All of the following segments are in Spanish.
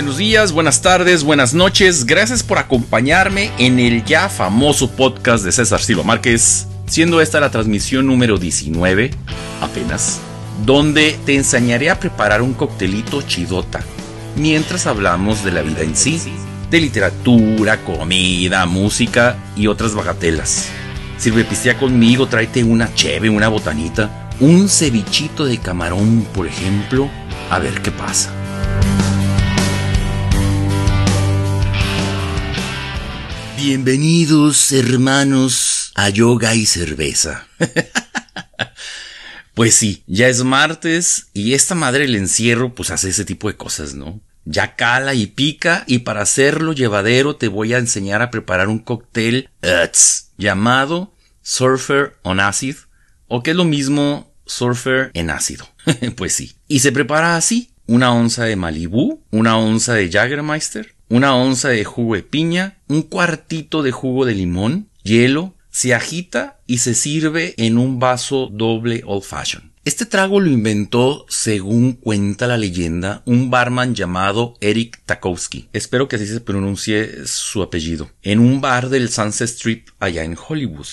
Buenos días, buenas tardes, buenas noches. Gracias por acompañarme en el ya famoso podcast de César Silva Márquez, siendo esta la transmisión número 19, apenas, donde te enseñaré a preparar un coctelito chidota mientras hablamos de la vida en sí, de literatura, comida, música y otras bagatelas. Sirve pistea conmigo, tráete una cheve, una botanita, un cevichito de camarón, por ejemplo, a ver qué pasa. Bienvenidos hermanos a Yoga y Cerveza. pues sí, ya es martes y esta madre el encierro pues hace ese tipo de cosas, ¿no? Ya cala y pica y para hacerlo llevadero te voy a enseñar a preparar un cóctel llamado Surfer on Acid o que es lo mismo Surfer en ácido. pues sí. Y se prepara así. Una onza de Malibú, una onza de Jagermeister, una onza de jugo de piña, un cuartito de jugo de limón, hielo, se agita y se sirve en un vaso doble old fashion. Este trago lo inventó, según cuenta la leyenda, un barman llamado Eric Takowski. Espero que así se pronuncie su apellido. En un bar del Sunset Strip allá en Hollywood.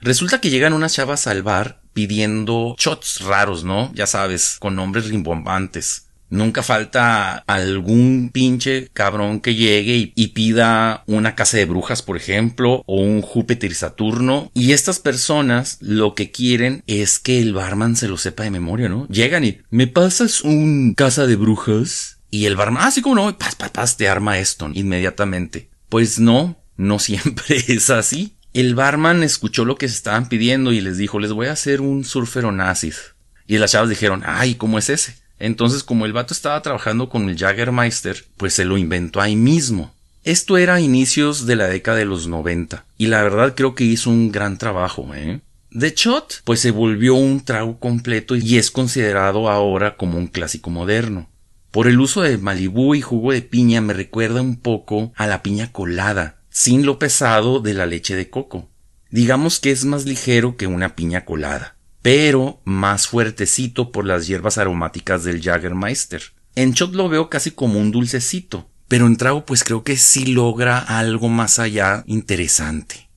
Resulta que llegan unas chavas al bar pidiendo shots raros, ¿no? Ya sabes, con nombres rimbombantes. Nunca falta algún pinche cabrón que llegue y, pida una casa de brujas, por ejemplo, o un Júpiter y Saturno. Y estas personas lo que quieren es que el barman se lo sepa de memoria, ¿no? Llegan y, ¿me pasas un casa de brujas? Y el barman, así ah, como no, pas, pas, pas, te arma esto inmediatamente. Pues no, no siempre es así. El barman escuchó lo que se estaban pidiendo y les dijo, les voy a hacer un surfero nazis. Y las chavas dijeron, ay, ¿cómo es ese? Entonces, como el vato estaba trabajando con el Jaggermeister, pues se lo inventó ahí mismo. Esto era a inicios de la década de los 90, y la verdad creo que hizo un gran trabajo, ¿eh? The Shot, pues se volvió un trago completo y es considerado ahora como un clásico moderno. Por el uso de Malibú y jugo de piña me recuerda un poco a la piña colada, sin lo pesado de la leche de coco. Digamos que es más ligero que una piña colada pero más fuertecito por las hierbas aromáticas del Jaggermeister. En shot lo veo casi como un dulcecito, pero en trago pues creo que sí logra algo más allá interesante.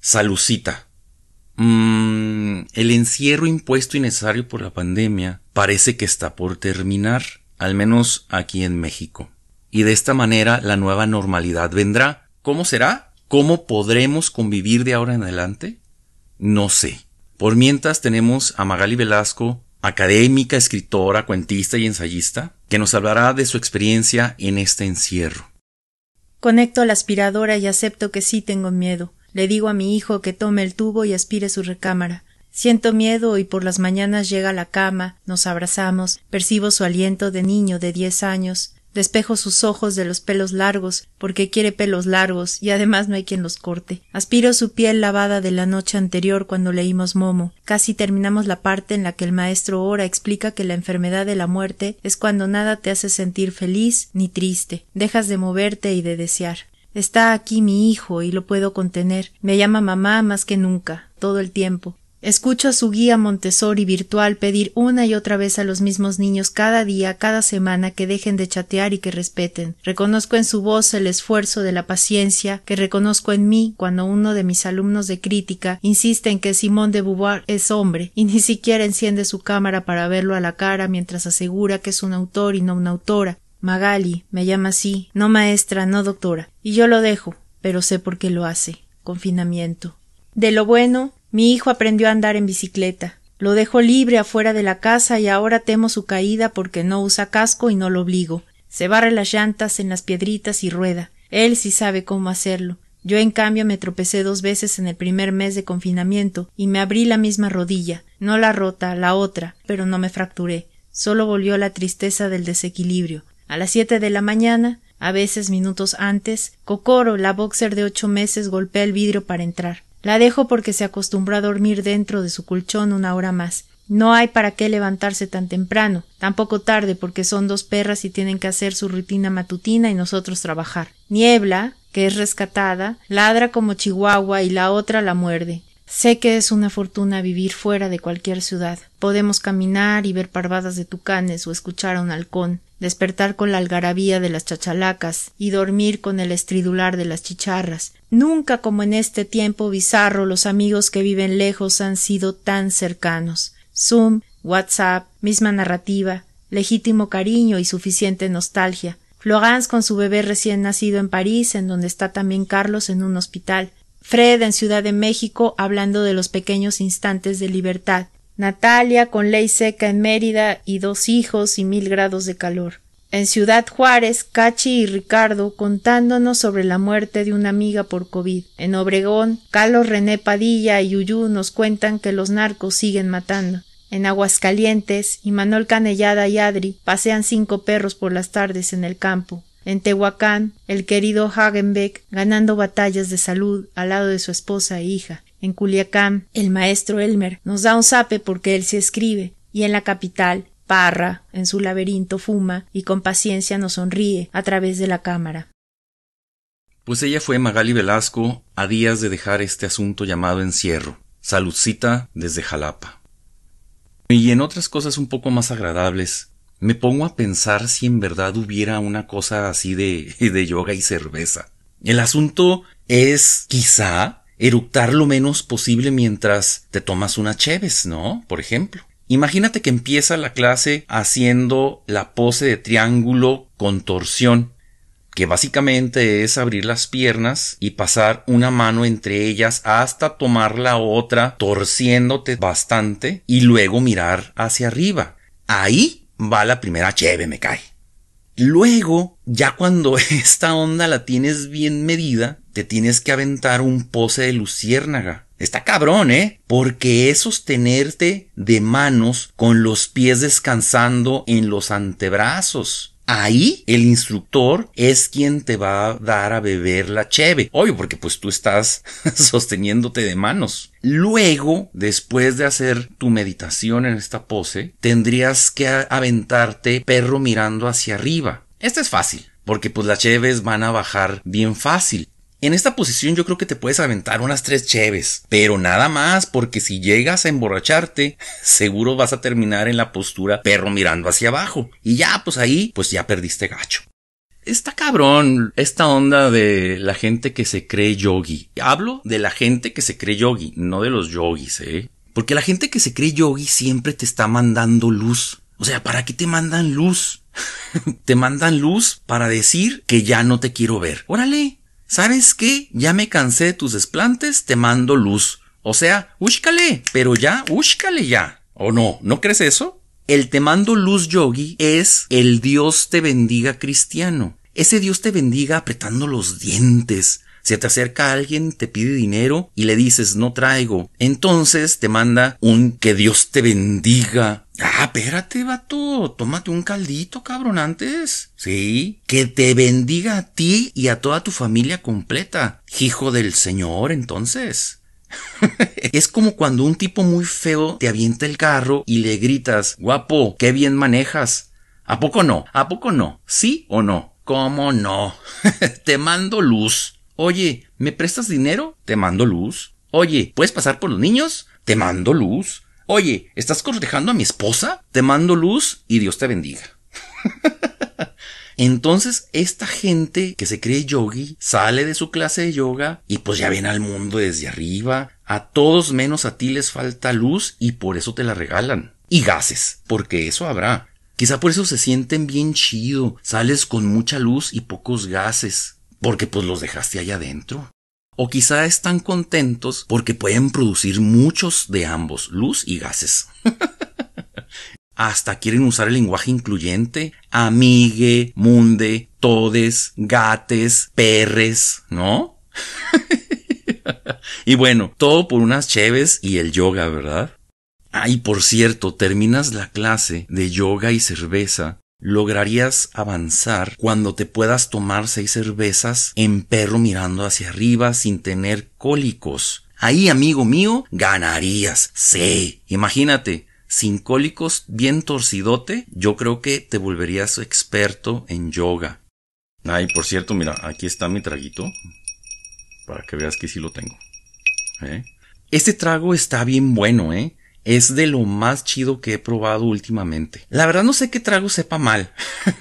Salucita. Mmm. el encierro impuesto y necesario por la pandemia parece que está por terminar, al menos aquí en México. Y de esta manera la nueva normalidad vendrá. ¿Cómo será? ¿Cómo podremos convivir de ahora en adelante? No sé. Por mientras tenemos a Magali Velasco, académica, escritora, cuentista y ensayista, que nos hablará de su experiencia en este encierro. Conecto la aspiradora y acepto que sí tengo miedo. Le digo a mi hijo que tome el tubo y aspire su recámara. Siento miedo y por las mañanas llega a la cama, nos abrazamos, percibo su aliento de niño de diez años, Despejo sus ojos de los pelos largos, porque quiere pelos largos, y además no hay quien los corte. Aspiro su piel lavada de la noche anterior cuando leímos Momo. Casi terminamos la parte en la que el maestro Ora explica que la enfermedad de la muerte es cuando nada te hace sentir feliz ni triste. Dejas de moverte y de desear. Está aquí mi hijo y lo puedo contener. Me llama mamá más que nunca, todo el tiempo. Escucho a su guía Montessori virtual pedir una y otra vez a los mismos niños cada día, cada semana, que dejen de chatear y que respeten. Reconozco en su voz el esfuerzo de la paciencia que reconozco en mí cuando uno de mis alumnos de crítica insiste en que Simón de Beauvoir es hombre y ni siquiera enciende su cámara para verlo a la cara mientras asegura que es un autor y no una autora. Magali me llama así, no maestra, no doctora, y yo lo dejo, pero sé por qué lo hace. Confinamiento. De lo bueno, mi hijo aprendió a andar en bicicleta. Lo dejo libre afuera de la casa y ahora temo su caída porque no usa casco y no lo obligo. Se barre las llantas en las piedritas y rueda. Él sí sabe cómo hacerlo. Yo, en cambio, me tropecé dos veces en el primer mes de confinamiento y me abrí la misma rodilla, no la rota, la otra, pero no me fracturé. Solo volvió la tristeza del desequilibrio. A las siete de la mañana, a veces minutos antes, Cocoro, la boxer de ocho meses, golpea el vidrio para entrar. La dejo porque se acostumbró a dormir dentro de su colchón una hora más. No hay para qué levantarse tan temprano, tampoco tarde porque son dos perras y tienen que hacer su rutina matutina y nosotros trabajar. Niebla, que es rescatada, ladra como chihuahua y la otra la muerde. Sé que es una fortuna vivir fuera de cualquier ciudad. Podemos caminar y ver parvadas de tucanes o escuchar a un halcón despertar con la algarabía de las chachalacas y dormir con el estridular de las chicharras. Nunca como en este tiempo bizarro los amigos que viven lejos han sido tan cercanos. Zoom, WhatsApp, misma narrativa, legítimo cariño y suficiente nostalgia. Florence con su bebé recién nacido en París, en donde está también Carlos en un hospital. Fred en Ciudad de México hablando de los pequeños instantes de libertad Natalia con ley seca en Mérida y dos hijos y mil grados de calor. En Ciudad Juárez, Cachi y Ricardo contándonos sobre la muerte de una amiga por COVID. En Obregón, Carlos René Padilla y Yuyú nos cuentan que los narcos siguen matando. En Aguascalientes, Manuel Canellada y Adri pasean cinco perros por las tardes en el campo. En Tehuacán, el querido Hagenbeck ganando batallas de salud al lado de su esposa e hija en Culiacán, el maestro Elmer nos da un sape porque él se escribe, y en la capital, Parra, en su laberinto fuma y con paciencia nos sonríe a través de la cámara. Pues ella fue Magali Velasco a días de dejar este asunto llamado encierro. Saludcita desde Jalapa. Y en otras cosas un poco más agradables, me pongo a pensar si en verdad hubiera una cosa así de, de yoga y cerveza. El asunto es, quizá, eructar lo menos posible mientras te tomas una cheves, ¿no? Por ejemplo. Imagínate que empieza la clase haciendo la pose de triángulo con torsión, que básicamente es abrir las piernas y pasar una mano entre ellas hasta tomar la otra torciéndote bastante y luego mirar hacia arriba. Ahí va la primera cheve, me cae. Luego, ya cuando esta onda la tienes bien medida, tienes que aventar un pose de luciérnaga. Está cabrón, ¿eh? Porque es sostenerte de manos con los pies descansando en los antebrazos. Ahí el instructor es quien te va a dar a beber la cheve. Obvio, porque pues tú estás sosteniéndote de manos. Luego, después de hacer tu meditación en esta pose, tendrías que aventarte perro mirando hacia arriba. Esto es fácil, porque pues las cheves van a bajar bien fácil. En esta posición yo creo que te puedes aventar unas tres cheves, pero nada más porque si llegas a emborracharte, seguro vas a terminar en la postura perro mirando hacia abajo y ya pues ahí pues ya perdiste gacho. Está cabrón esta onda de la gente que se cree yogi. Hablo de la gente que se cree yogi, no de los yogis, ¿eh? Porque la gente que se cree yogi siempre te está mandando luz. O sea, ¿para qué te mandan luz? te mandan luz para decir que ya no te quiero ver. Órale, ¿sabes qué? Ya me cansé de tus desplantes, te mando luz. O sea, úscale, pero ya, úscale ya. ¿O no? ¿No crees eso? El te mando luz yogi es el Dios te bendiga cristiano. Ese Dios te bendiga apretando los dientes. Si te acerca alguien, te pide dinero y le dices no traigo. Entonces te manda un que Dios te bendiga Ah, espérate, vato. Tómate un caldito, cabrón, antes. Sí. Que te bendiga a ti y a toda tu familia completa. Hijo del Señor, entonces. es como cuando un tipo muy feo te avienta el carro y le gritas, guapo, qué bien manejas. ¿A poco no? ¿A poco no? ¿Sí o no? ¿Cómo no? te mando luz. Oye, ¿me prestas dinero? Te mando luz. Oye, ¿puedes pasar por los niños? Te mando luz. Oye, ¿estás cortejando a mi esposa? Te mando luz y Dios te bendiga. Entonces, esta gente que se cree yogi sale de su clase de yoga y pues ya ven al mundo desde arriba. A todos menos a ti les falta luz y por eso te la regalan. Y gases, porque eso habrá. Quizá por eso se sienten bien chido. Sales con mucha luz y pocos gases. Porque pues los dejaste allá adentro o quizá están contentos porque pueden producir muchos de ambos, luz y gases. Hasta quieren usar el lenguaje incluyente, amigue, munde, todes, gates, perres, ¿no? y bueno, todo por unas cheves y el yoga, ¿verdad? Ay, por cierto, terminas la clase de yoga y cerveza Lograrías avanzar cuando te puedas tomar seis cervezas en perro mirando hacia arriba sin tener cólicos. Ahí, amigo mío, ganarías. Sí. Imagínate, sin cólicos bien torcidote, yo creo que te volverías experto en yoga. Ay, por cierto, mira, aquí está mi traguito. Para que veas que sí lo tengo. ¿Eh? Este trago está bien bueno, ¿eh? es de lo más chido que he probado últimamente. La verdad no sé qué trago sepa mal.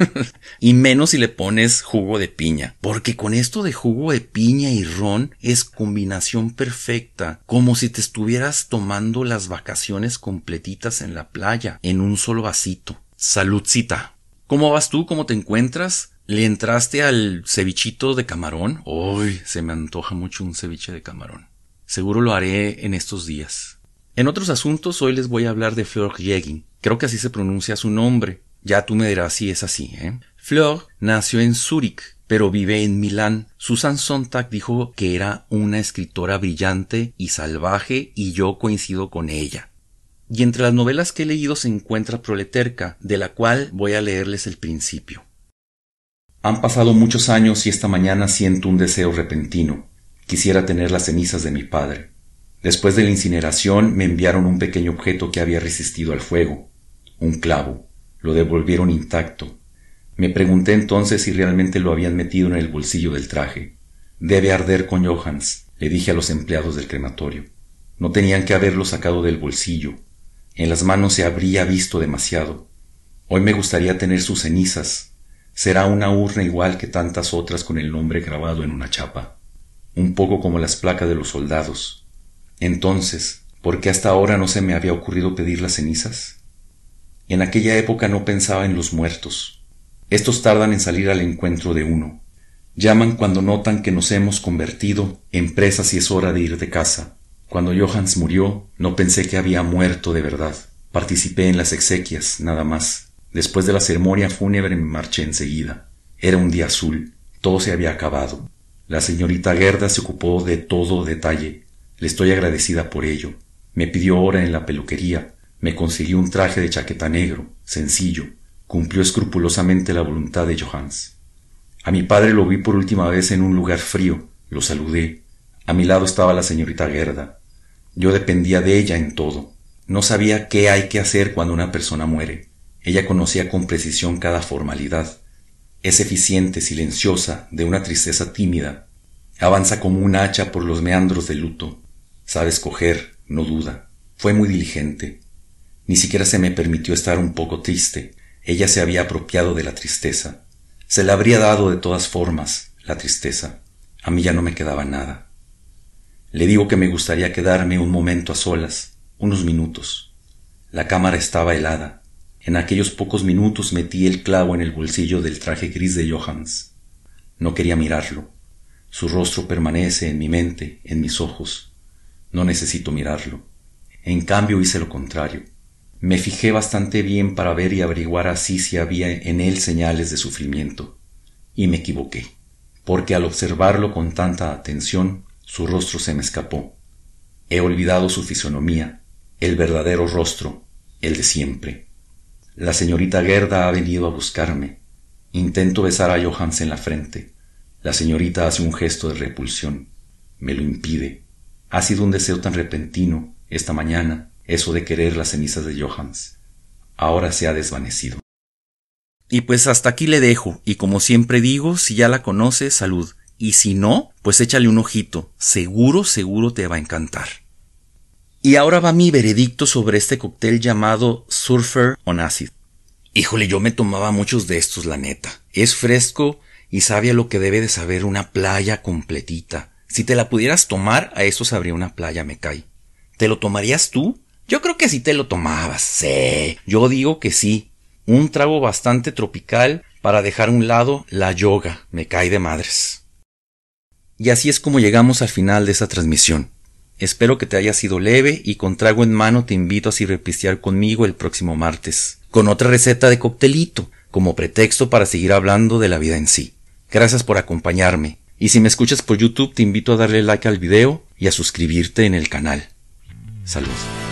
y menos si le pones jugo de piña. Porque con esto de jugo de piña y ron es combinación perfecta. Como si te estuvieras tomando las vacaciones completitas en la playa, en un solo vasito. Saludcita. ¿Cómo vas tú? ¿Cómo te encuentras? ¿Le entraste al cevichito de camarón? Uy, se me antoja mucho un ceviche de camarón. Seguro lo haré en estos días. En otros asuntos hoy les voy a hablar de Fleur Jägin. Creo que así se pronuncia su nombre. Ya tú me dirás si es así, ¿eh? Fleur nació en Zúrich, pero vive en Milán. Susan Sontag dijo que era una escritora brillante y salvaje y yo coincido con ella. Y entre las novelas que he leído se encuentra Proleterca, de la cual voy a leerles el principio. Han pasado muchos años y esta mañana siento un deseo repentino. Quisiera tener las cenizas de mi padre. Después de la incineración me enviaron un pequeño objeto que había resistido al fuego, un clavo. Lo devolvieron intacto. Me pregunté entonces si realmente lo habían metido en el bolsillo del traje. Debe arder con Johans, le dije a los empleados del crematorio. No tenían que haberlo sacado del bolsillo. En las manos se habría visto demasiado. Hoy me gustaría tener sus cenizas. Será una urna igual que tantas otras con el nombre grabado en una chapa. Un poco como las placas de los soldados. Entonces, ¿por qué hasta ahora no se me había ocurrido pedir las cenizas? En aquella época no pensaba en los muertos. Estos tardan en salir al encuentro de uno. Llaman cuando notan que nos hemos convertido en presas y es hora de ir de casa. Cuando Johannes murió, no pensé que había muerto de verdad. Participé en las exequias, nada más. Después de la ceremonia fúnebre me marché enseguida. Era un día azul. Todo se había acabado. La señorita Gerda se ocupó de todo detalle. Le estoy agradecida por ello. Me pidió hora en la peluquería, me consiguió un traje de chaqueta negro, sencillo. Cumplió escrupulosamente la voluntad de Johans. A mi padre lo vi por última vez en un lugar frío. Lo saludé. A mi lado estaba la señorita Gerda. Yo dependía de ella en todo. No sabía qué hay que hacer cuando una persona muere. Ella conocía con precisión cada formalidad. Es eficiente, silenciosa, de una tristeza tímida. Avanza como un hacha por los meandros del luto. Sabe escoger, no duda. Fue muy diligente. Ni siquiera se me permitió estar un poco triste. Ella se había apropiado de la tristeza. Se la habría dado de todas formas la tristeza. A mí ya no me quedaba nada. Le digo que me gustaría quedarme un momento a solas, unos minutos. La cámara estaba helada. En aquellos pocos minutos metí el clavo en el bolsillo del traje gris de Johannes No quería mirarlo. Su rostro permanece en mi mente, en mis ojos. No necesito mirarlo. En cambio hice lo contrario. Me fijé bastante bien para ver y averiguar así si había en él señales de sufrimiento. Y me equivoqué, porque al observarlo con tanta atención, su rostro se me escapó. He olvidado su fisonomía, el verdadero rostro, el de siempre. La señorita Gerda ha venido a buscarme. Intento besar a Johans en la frente. La señorita hace un gesto de repulsión. Me lo impide. Ha sido un deseo tan repentino, esta mañana, eso de querer las cenizas de Johannes. Ahora se ha desvanecido. Y pues hasta aquí le dejo, y como siempre digo, si ya la conoces, salud, y si no, pues échale un ojito, seguro, seguro te va a encantar. Y ahora va mi veredicto sobre este cóctel llamado Surfer on Acid. Híjole, yo me tomaba muchos de estos, la neta. Es fresco y sabe a lo que debe de saber una playa completita. Si te la pudieras tomar, a eso sabría una playa, me cae. ¿Te lo tomarías tú? Yo creo que sí te lo tomabas, sí. Yo digo que sí. Un trago bastante tropical para dejar a un lado la yoga, me cae de madres. Y así es como llegamos al final de esta transmisión. Espero que te haya sido leve y con trago en mano te invito a sirrepistear conmigo el próximo martes, con otra receta de coctelito, como pretexto para seguir hablando de la vida en sí. Gracias por acompañarme. Y si me escuchas por YouTube, te invito a darle like al video y a suscribirte en el canal. Saludos.